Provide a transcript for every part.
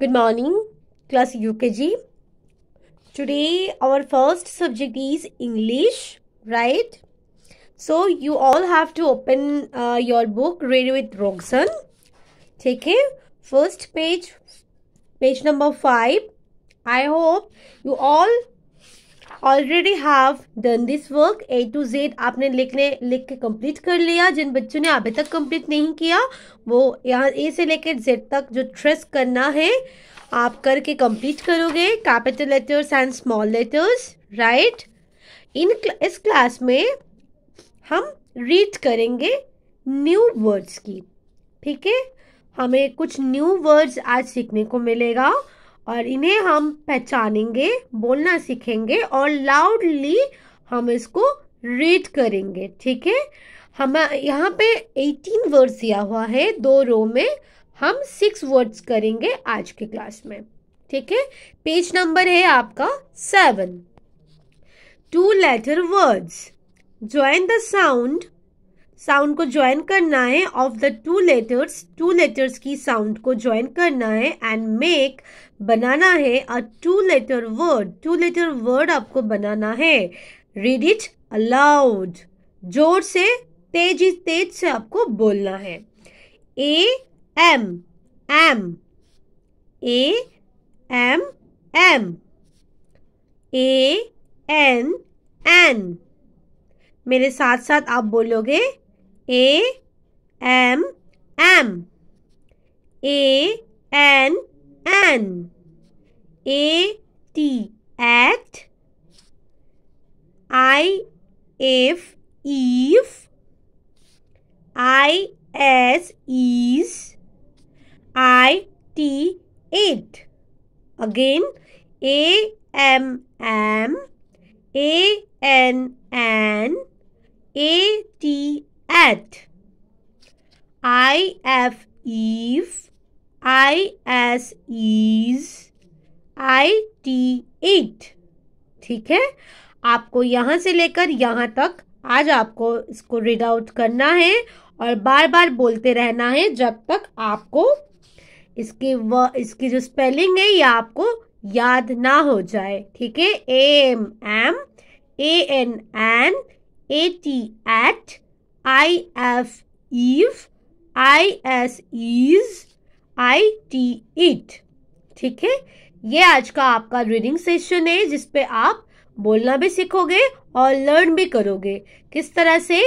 Good morning, class UKG. Today, our first subject is English, right? So, you all have to open uh, your book, Read with Rogson. Take care. First page, page number 5. I hope you all already have done this work A to Z आपने लिखने लिख के complete कर लिया जिन बच्चों ने अभी तक कम्प्लीट नहीं किया वो यहाँ ए से लेकर जेड तक जो ट्रेस करना है आप करके कम्प्लीट करोगे capital letters and small letters write in इस क्लास में हम रीड करेंगे न्यू वर्ड्स की ठीक है हमें कुछ न्यू वर्ड्स आज सीखने को मिलेगा और इन्हें हम पहचानेंगे बोलना सीखेंगे और लाउडली हम इसको रीड करेंगे ठीक है हम यहाँ पे 18 वर्ड्स दिया हुआ है दो रो में हम सिक्स वर्ड्स करेंगे आज के क्लास में ठीक है पेज नंबर है आपका seven two letter words join the sound sound को ज्वाइन करना है of the two letters two letters की साउंड को ज्वाइन करना है एंड मेक बनाना है a two letter word two letter word आपको बनाना है रीड इट अलाउड जोर से तेज तेज से आपको बोलना है A M M A M M A N N मेरे साथ साथ आप बोलोगे A M M A N N A T at I if if I as is I T it again A M M A N N A T at I F if I S is I T it ठीक है आपको यहां से लेकर यहां तक आज आपको इसको रीड आउट करना है और बार बार बोलते रहना है जब तक आपको इसके व इसकी जो स्पेलिंग है ये आपको याद ना हो जाए ठीक है A M M A N N A T at I F if I S is I T it ठीक है ये आज का आपका रीडिंग सेशन है जिसपे आप बोलना भी सीखोगे और लर्न भी करोगे किस तरह से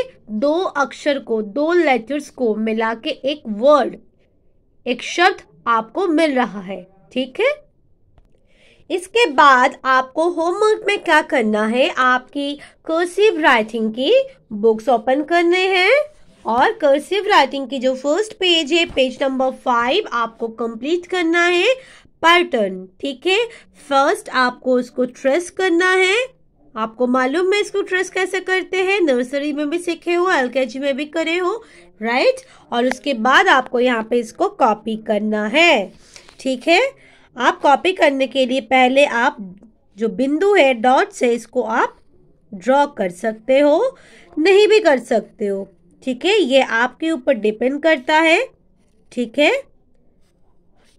दो अक्षर को दो लेटर्स को मिला के एक वर्ड एक शब्द आपको मिल रहा है ठीक है इसके बाद आपको होमवर्क में क्या करना है आपकी कर्सिव राइटिंग की बुक्स ओपन करने हैं और कर्सिव राइटिंग की जो फर्स्ट पेज है पेज नंबर फाइव आपको कंप्लीट करना है पैटर्न ठीक है फर्स्ट आपको उसको ट्रेस करना है आपको मालूम है इसको ट्रेस कैसे करते हैं नर्सरी में भी सीखे हो एल में भी करे हो राइट और उसके बाद आपको यहाँ पे इसको कॉपी करना है ठीक है आप कॉपी करने के लिए पहले आप जो बिंदु है डॉट से इसको आप ड्रॉ कर सकते हो नहीं भी कर सकते हो ठीक है ये आपके ऊपर डिपेंड करता है ठीक है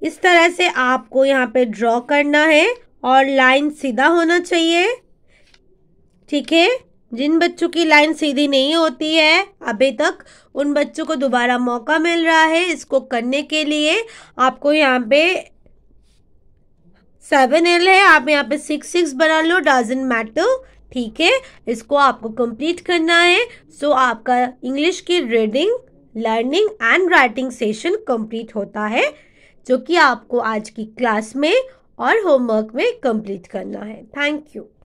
इस तरह से आपको यहाँ पे ड्रॉ करना है और लाइन सीधा होना चाहिए ठीक है जिन बच्चों की लाइन सीधी नहीं होती है अभी तक उन बच्चों को दोबारा मौका मिल रहा है इसको करने के लिए आपको यहाँ पे सेवन एल है आप यहाँ पे सिक्स सिक्स बना लो डजन मैटर ठीक है इसको आपको कंप्लीट करना है सो so, आपका इंग्लिश की reading learning and writing session complete होता है जो कि आपको आज की क्लास में और होमवर्क में कंप्लीट करना है थैंक यू